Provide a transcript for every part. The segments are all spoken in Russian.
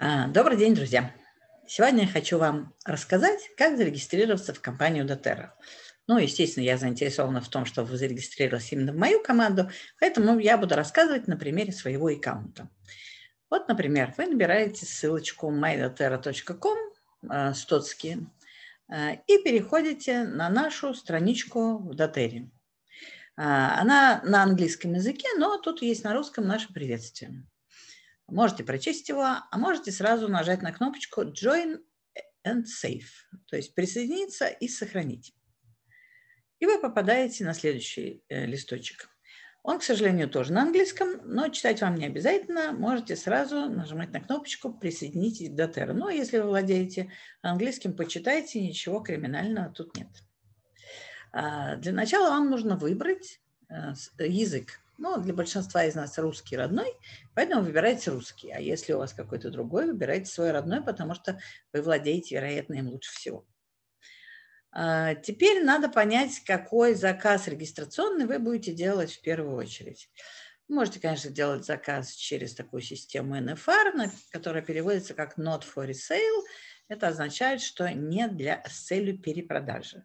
А, добрый день, друзья! Сегодня я хочу вам рассказать, как зарегистрироваться в компанию Doterra. Ну, естественно, я заинтересована в том, чтобы вы зарегистрировались именно в мою команду, поэтому я буду рассказывать на примере своего аккаунта. Вот, например, вы набираете ссылочку mydoterra.com а, стоцки а, и переходите на нашу страничку в Дотере. Она на английском языке, но тут есть на русском наше приветствие. Можете прочесть его, а можете сразу нажать на кнопочку Join and Save, то есть присоединиться и сохранить. И вы попадаете на следующий э, листочек. Он, к сожалению, тоже на английском, но читать вам не обязательно. Можете сразу нажимать на кнопочку «Присоединитесь к Дотера». Ну, но если вы владеете английским, почитайте, ничего криминального тут нет. А, для начала вам нужно выбрать э, э, язык. Ну, для большинства из нас русский родной, поэтому выбирайте русский. А если у вас какой-то другой, выбирайте свой родной, потому что вы владеете, вероятно, им лучше всего. А, теперь надо понять, какой заказ регистрационный вы будете делать в первую очередь. Вы можете, конечно, делать заказ через такую систему NFR, которая переводится как Not for Resale. Это означает, что не для, с целью перепродажи.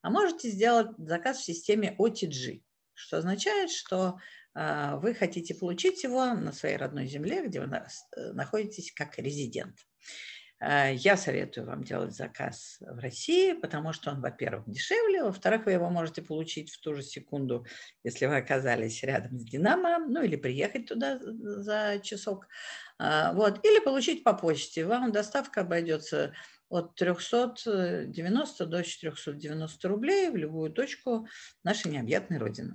А можете сделать заказ в системе OTG что означает, что а, вы хотите получить его на своей родной земле, где вы э, находитесь как резидент. А, я советую вам делать заказ в России, потому что он, во-первых, дешевле, во-вторых, вы его можете получить в ту же секунду, если вы оказались рядом с «Динамо», ну или приехать туда э, за часок, а, вот, или получить по почте. Вам доставка обойдется от 390 до 490 рублей в любую точку нашей необъятной Родины.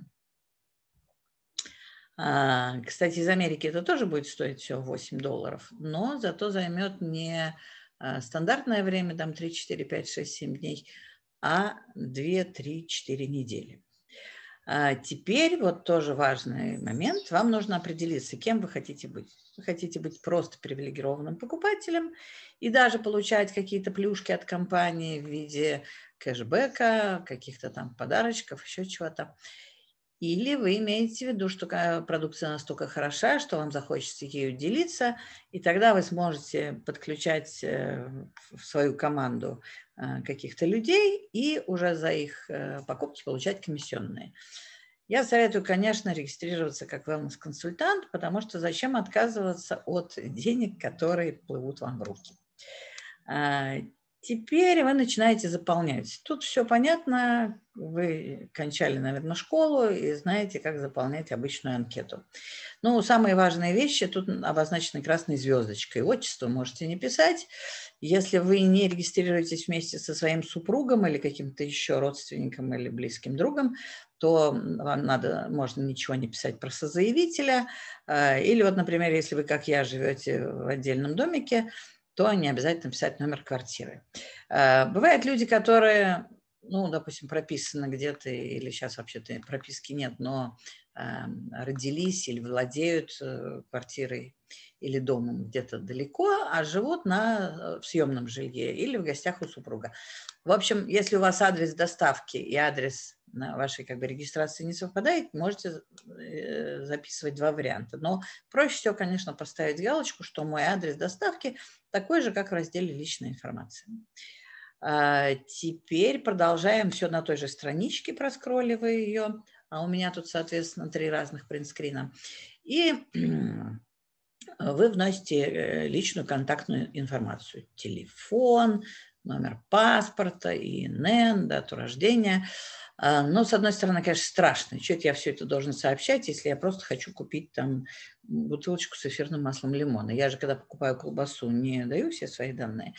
А, кстати, из Америки это тоже будет стоить всего 8 долларов, но зато займет не а, стандартное время, там 3, 4, 5, 6, 7 дней, а 2, 3, 4 недели. А теперь вот тоже важный момент. Вам нужно определиться, кем вы хотите быть. Вы хотите быть просто привилегированным покупателем и даже получать какие-то плюшки от компании в виде кэшбэка, каких-то там подарочков, еще чего-то. Или вы имеете в виду, что продукция настолько хороша, что вам захочется ею делиться, и тогда вы сможете подключать э, в свою команду э, каких-то людей и уже за их э, покупки получать комиссионные. Я советую, конечно, регистрироваться как wellness-консультант, потому что зачем отказываться от денег, которые плывут вам в руки. А, Теперь вы начинаете заполнять. Тут все понятно. Вы кончали, наверное, школу и знаете, как заполнять обычную анкету. Ну, самые важные вещи тут обозначены красной звездочкой. Отчество можете не писать. Если вы не регистрируетесь вместе со своим супругом или каким-то еще родственником или близким другом, то вам надо, можно ничего не писать про созаявителя. А, или вот, например, если вы, как я, живете в отдельном домике, то не обязательно писать номер квартиры. Э, бывают люди, которые, ну, допустим, прописаны где-то, или сейчас вообще-то прописки нет, но эм, родились или владеют э, квартирой или домом где-то далеко, а живут на, э, в съемном жилье или в гостях у супруга. В общем, если у вас адрес доставки и адрес вашей как бы, регистрации не совпадает, можете э, записывать два варианта. Но проще всего, конечно, поставить галочку, что мой адрес доставки такой же, как в разделе «Личная информация». А, теперь продолжаем все на той же страничке, проскролливая ее. А у меня тут, соответственно, три разных принтскрина. И вы вносите э, личную контактную информацию. Телефон, номер паспорта, ИНН, дату рождения. А, Но, ну, с одной стороны, конечно, страшно. Что я все это должен сообщать, если я просто хочу купить там бутылочку с эфирным маслом лимона. Я же, когда покупаю колбасу, не даю все свои данные.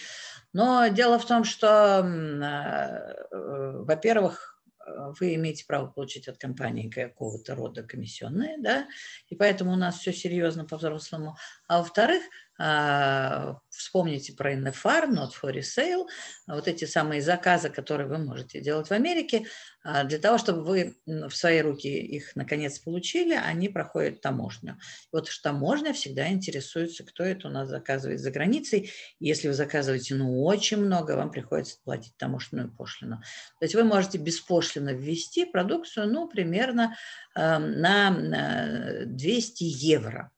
Но дело в том, что, а, э, во-первых, э, вы имеете право получить от компании какого-то рода комиссионные, да, и поэтому у нас все серьезно по-взрослому. А во-вторых, а, вспомните про NFR, Not for Resale, вот эти самые заказы, которые вы можете делать в Америке. А, для того, чтобы вы в свои руки их наконец получили, они проходят таможню. И вот таможня всегда интересуется, кто это у нас заказывает за границей. если вы заказываете ну очень много, вам приходится платить таможенную пошлину. То есть вы можете беспошлино ввести продукцию ну примерно э, на 200 евро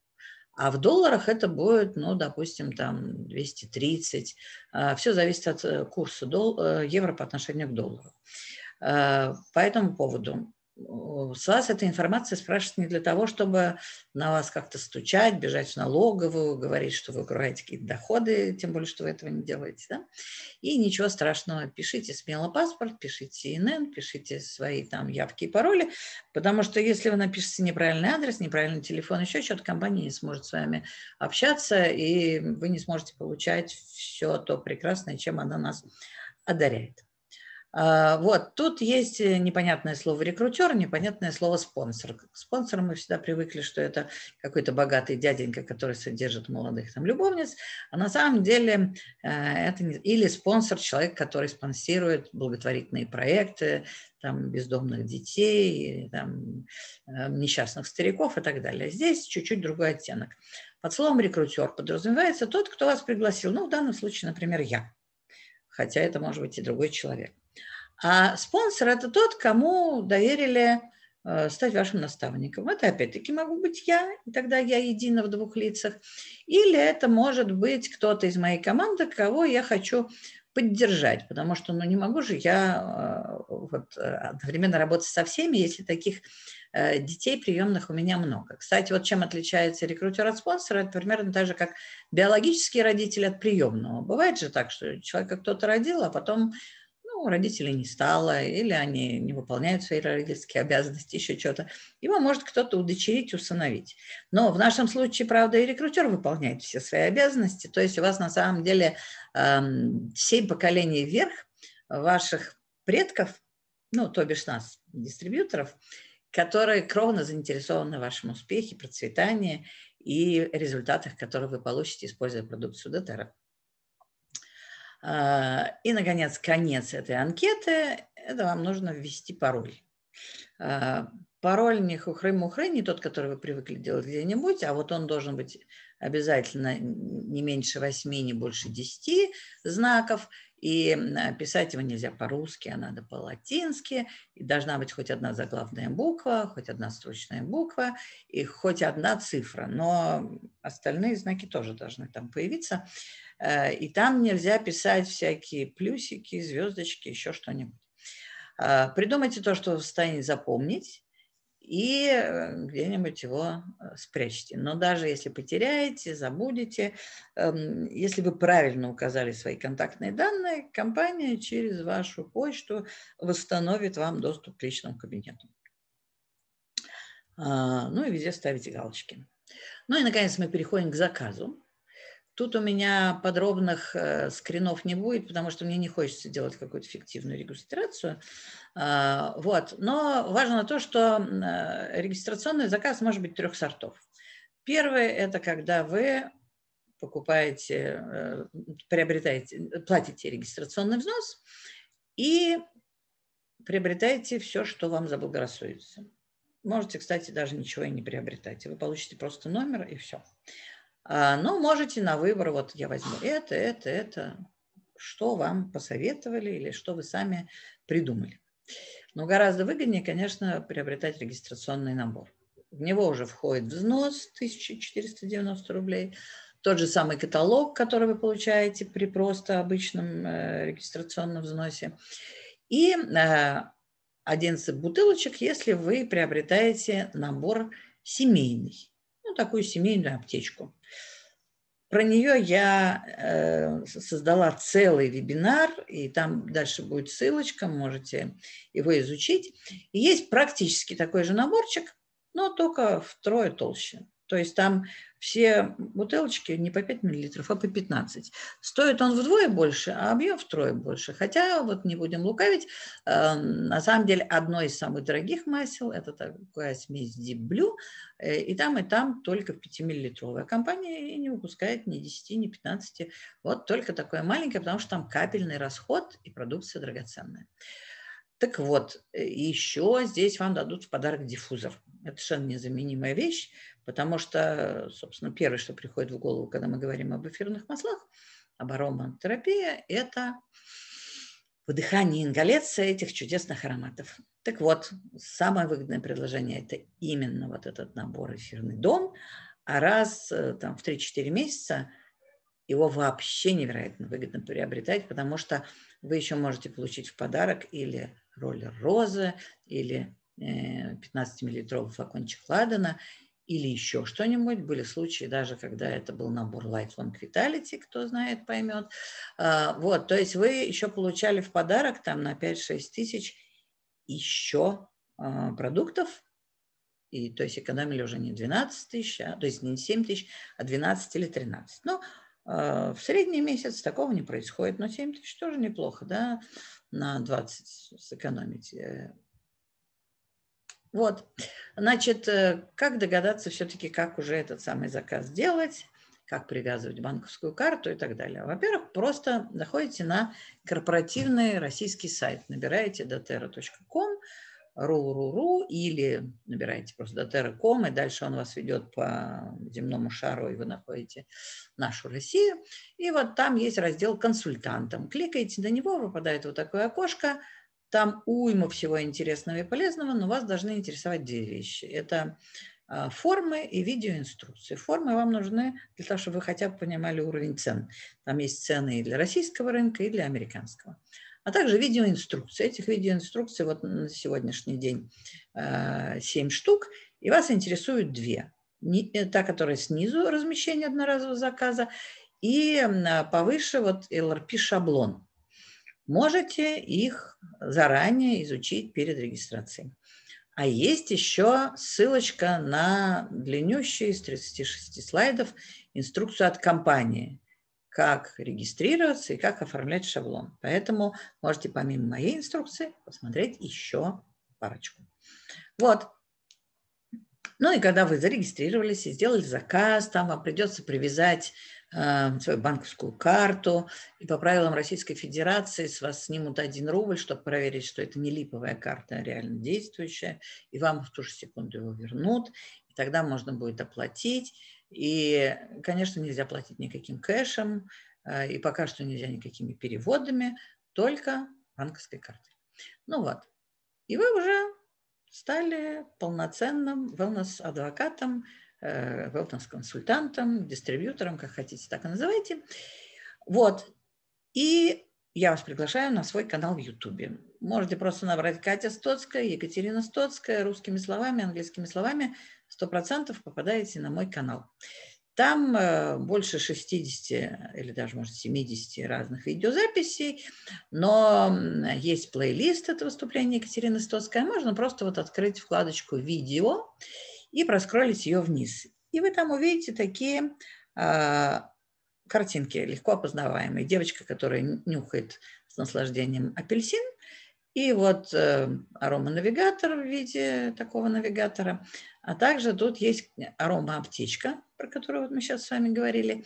а в долларах это будет, ну, допустим, там 230. А, Все зависит от э, курса э, евро по отношению к доллару. Э, по этому поводу с вас эта информация спрашивается не для того, чтобы на вас как-то стучать, бежать в налоговую, говорить, что вы укрываете какие-то доходы, тем более, что вы этого не делаете. Да? И ничего страшного, пишите смело паспорт, пишите ИНН, пишите свои там явки и пароли, потому что если вы напишете неправильный адрес, неправильный телефон, еще что-то, компания не сможет с вами общаться, и вы не сможете получать все то прекрасное, чем она нас одаряет. А, вот, тут есть э, непонятное слово рекрутер, непонятное слово спонсор. К спонсорам мы всегда привыкли, что это какой-то богатый дяденька, который содержит молодых там любовниц, а на самом деле э, это не... или спонсор человек, который спонсирует благотворительные проекты, там, бездомных детей, там, э, несчастных стариков и так далее. Здесь чуть-чуть другой оттенок. Под словом рекрутер подразумевается тот, кто вас пригласил. Ну, в данном случае, например, я. Хотя это может быть и другой человек. А спонсор – это тот, кому доверили э, стать вашим наставником. Это опять-таки могу быть я, и тогда я едина в двух лицах. Или это может быть кто-то из моей команды, кого я хочу поддержать, потому что ну, не могу же я э, вот, э, одновременно работать со всеми, если таких детей приемных у меня много. Кстати, вот чем отличается рекрутер от спонсора, это примерно так же, как биологические родители от приемного. Бывает же так, что человека кто-то родил, а потом ну, родителей не стало, или они не выполняют свои родительские обязанности, еще что-то. Его может кто-то удочерить, усыновить. Но в нашем случае, правда, и рекрутер выполняет все свои обязанности. То есть у вас на самом деле эм, семь поколений вверх ваших предков, ну, то бишь нас, дистрибьюторов, которые кровно заинтересованы в вашем успехе, процветании и результатах, которые вы получите, используя продукцию Дотера. А, и, наконец, конец этой анкеты. Это вам нужно ввести пароль. А, пароль не хухры-мухры, не тот, который вы привыкли делать где-нибудь, а вот он должен быть обязательно не меньше восьми, не больше десяти знаков. И а, писать его нельзя по-русски, а надо по-латински. И должна быть хоть одна заглавная буква, хоть одна строчная буква и хоть одна цифра. Но остальные знаки тоже должны там появиться. Э, и там нельзя писать всякие плюсики, звездочки, еще что-нибудь. Э, придумайте то, что вы в состоянии запомнить, и э, где-нибудь его э, спрячьте. Но даже если потеряете, забудете, эм, если вы правильно указали свои контактные данные, компания через вашу почту восстановит вам доступ к личному кабинету. А, ну и везде ставите галочки. Ну и, наконец, мы переходим к заказу. Тут у меня подробных э, скринов не будет, потому что мне не хочется делать какую-то фиктивную регистрацию. А, вот. Но важно то, что э, регистрационный заказ может быть трех сортов. Первый – это когда вы покупаете, э, приобретаете, платите регистрационный взнос и приобретаете все, что вам заблагорассудится. Можете, кстати, даже ничего и не приобретать. Вы получите просто номер и все. А, Но ну, можете на выбор, вот я возьму это, это, это, что вам посоветовали или что вы сами придумали. Но гораздо выгоднее, конечно, приобретать регистрационный набор. В него уже входит взнос 1490 рублей, тот же самый каталог, который вы получаете при просто обычном э, регистрационном взносе. И 11 э, бутылочек, если вы приобретаете набор семейный ну, такую семейную аптечку. Про нее я э, создала целый вебинар, и там дальше будет ссылочка, можете его изучить. И есть практически такой же наборчик, но только втрое толще. То есть там все бутылочки не по 5 миллилитров, а по 15. Стоит он вдвое больше, а объем втрое больше. Хотя, вот не будем лукавить, э, на самом деле одно из самых дорогих масел – это такая смесь Deep Blue, э, и там, и там только 5-миллилитровая компания и не выпускает ни 10, ни 15. Вот только такое маленькое, потому что там капельный расход и продукция драгоценная. Так вот, э, еще здесь вам дадут в подарок диффузор это совершенно незаменимая вещь, потому что, собственно, первое, что приходит в голову, когда мы говорим об эфирных маслах, об ароматерапии, это выдыхание ингаляция этих чудесных ароматов. Так вот, самое выгодное предложение – это именно вот этот набор эфирный дом, а раз э, там, в 3-4 месяца его вообще невероятно выгодно приобретать, потому что вы еще можете получить в подарок или роллер розы, или 15-миллилитровый э, флакончик ладана или еще что-нибудь. Были случаи даже, когда это был набор Lifelong Vitality, кто знает, поймет. А, вот, то есть вы еще получали в подарок там на 5-6 тысяч еще а, продуктов, и, то есть экономили уже не 12 тысяч, а, то есть не 7 тысяч, а 12 или 13. Ну, а, в средний месяц такого не происходит, но 7 тысяч тоже неплохо, да, на 20 сэкономить. Э, вот, значит, э, как догадаться все-таки, как уже этот самый заказ делать, как привязывать банковскую карту и так далее. Во-первых, просто заходите на корпоративный российский сайт, набираете dotera.com, ru.ru.ru или набираете просто dotera.com, и дальше он вас ведет по земному шару, и вы находите нашу Россию. И вот там есть раздел «Консультантам». Кликаете на него, выпадает вот такое окошко – там уйма всего интересного и полезного, но вас должны интересовать две вещи. Это а, формы и видеоинструкции. Формы вам нужны для того, чтобы вы хотя бы понимали уровень цен. Там есть цены и для российского рынка, и для американского. А также видеоинструкции. Этих видеоинструкций вот на сегодняшний день 7 а, штук, и вас интересуют две. Э, та, которая снизу размещение одноразового заказа, и а, повыше вот LRP-шаблон можете их заранее изучить перед регистрацией. А есть еще ссылочка на длиннющие из 36 слайдов инструкцию от компании, как регистрироваться и как оформлять шаблон. Поэтому можете помимо моей инструкции посмотреть еще парочку. Вот. Ну и когда вы зарегистрировались и сделали заказ, там вам придется привязать Э, свою банковскую карту, и по правилам Российской Федерации с вас снимут один рубль, чтобы проверить, что это не липовая карта, а реально действующая, и вам в ту же секунду его вернут, и тогда можно будет оплатить. И, конечно, нельзя платить никаким кэшем, э, и пока что нельзя никакими переводами, только банковской картой. Ну вот. И вы уже стали полноценным wellness-адвокатом, Э, велтонс консультантом дистрибьютором, как хотите, так и называйте. Вот. И я вас приглашаю на свой канал в Ютубе. Можете просто набрать Катя Стоцкая, Екатерина Стоцкая, русскими словами, английскими словами. Сто процентов попадаете на мой канал. Там э, больше 60 или даже, может, 70 разных видеозаписей, но есть плейлист от выступления Екатерины Стоцкой. Можно просто вот открыть вкладочку «Видео» и проскролить ее вниз. И вы там увидите такие э, картинки, легко опознаваемые. Девочка, которая нюхает с наслаждением апельсин, и вот э, ароманавигатор в виде такого навигатора. А также тут есть аромааптечка, про которую вот мы сейчас с вами говорили,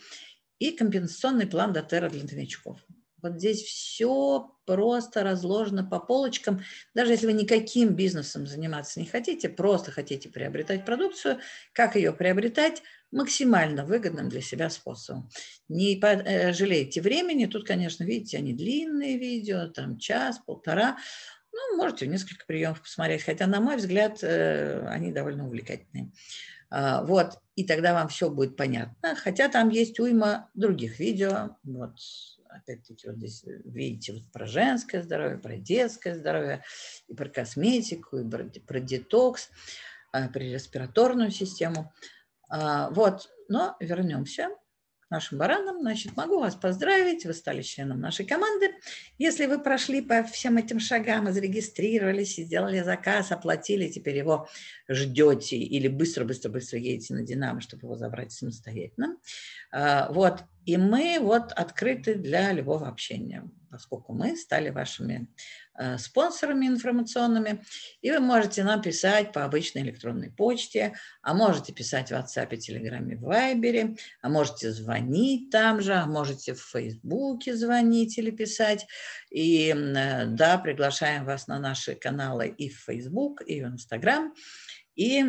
и компенсационный план Дотера для новичков. Вот здесь все просто разложено по полочкам. Даже если вы никаким бизнесом заниматься не хотите, просто хотите приобретать продукцию, как ее приобретать максимально выгодным для себя способом. Не э, жалейте времени. Тут, конечно, видите, они длинные видео, там час, полтора. Ну, можете несколько приемов посмотреть, хотя, на мой взгляд, э, они довольно увлекательные. А, вот, и тогда вам все будет понятно, хотя там есть уйма других видео. Вот, опять-таки, вот здесь э, видите вот про женское здоровье, про детское здоровье, и про косметику, и про, про детокс, э, про респираторную систему. А, вот, но вернемся нашим баранам, значит, могу вас поздравить, вы стали членом нашей команды. Если вы прошли по всем этим шагам зарегистрировались, сделали заказ, оплатили, теперь его ждете или быстро-быстро-быстро едете на «Динамо», чтобы его забрать самостоятельно. А, вот, и мы вот открыты для любого общения поскольку мы стали вашими э, спонсорами информационными. И вы можете нам писать по обычной электронной почте, а можете писать в WhatsApp, Telegram, Viber, а можете звонить там же, а можете в Facebook звонить или писать. И э, да, приглашаем вас на наши каналы и в Facebook, и в Instagram. И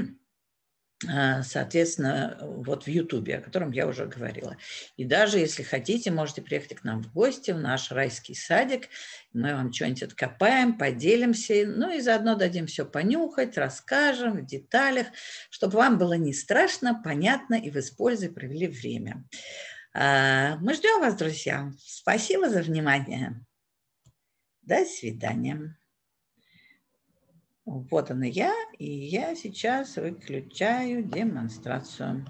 а, соответственно, вот в Ютубе, о котором я уже говорила. И даже если хотите, можете приехать к нам в гости в наш райский садик. Мы вам что-нибудь откопаем, поделимся, ну и заодно дадим все понюхать, расскажем в деталях, чтобы вам было не страшно, понятно и в использовании провели время. А, мы ждем вас, друзья. Спасибо за внимание. До свидания. Вот она я, и я сейчас выключаю демонстрацию.